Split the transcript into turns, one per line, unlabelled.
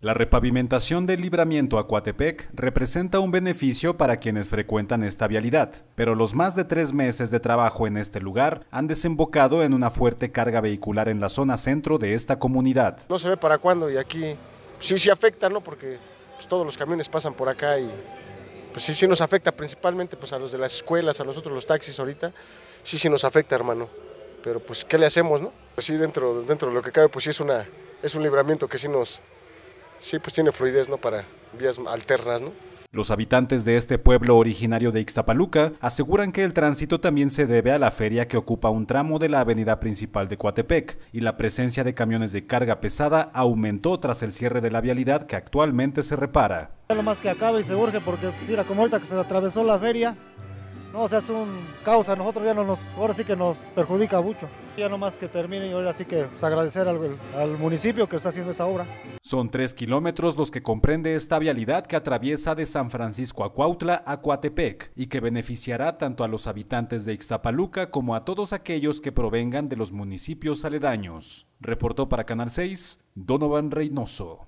La repavimentación del libramiento a representa un beneficio para quienes frecuentan esta vialidad, pero los más de tres meses de trabajo en este lugar han desembocado en una fuerte carga vehicular en la zona centro de esta comunidad.
No se ve para cuándo y aquí sí sí afecta, ¿no? Porque pues, todos los camiones pasan por acá y pues, sí sí nos afecta principalmente pues a los de las escuelas, a nosotros los taxis ahorita, sí sí nos afecta, hermano. Pero pues qué le hacemos, ¿no? Pues sí dentro dentro de lo que cabe pues sí es una es un libramiento que sí nos sí, pues tiene fluidez, ¿no? Para vías alternas, ¿no?
Los habitantes de este pueblo originario de Ixtapaluca aseguran que el tránsito también se debe a la feria que ocupa un tramo de la avenida principal de Coatepec y la presencia de camiones de carga pesada aumentó tras el cierre de la vialidad que actualmente se repara.
Lo más que acaba y se urge porque, mira, como ahorita que se atravesó la feria, no, o sea, es un caos, a nosotros ya no nos, ahora sí que nos perjudica mucho. Ya no más que termine y ahora sí que pues, agradecer al, municipio que está haciendo esa obra.
Son tres kilómetros los que comprende esta vialidad que atraviesa de San Francisco a Cuautla a Coatepec y que beneficiará tanto a los habitantes de Ixtapaluca como a todos aquellos que provengan de los municipios aledaños. Reportó para Canal 6, Donovan Reynoso.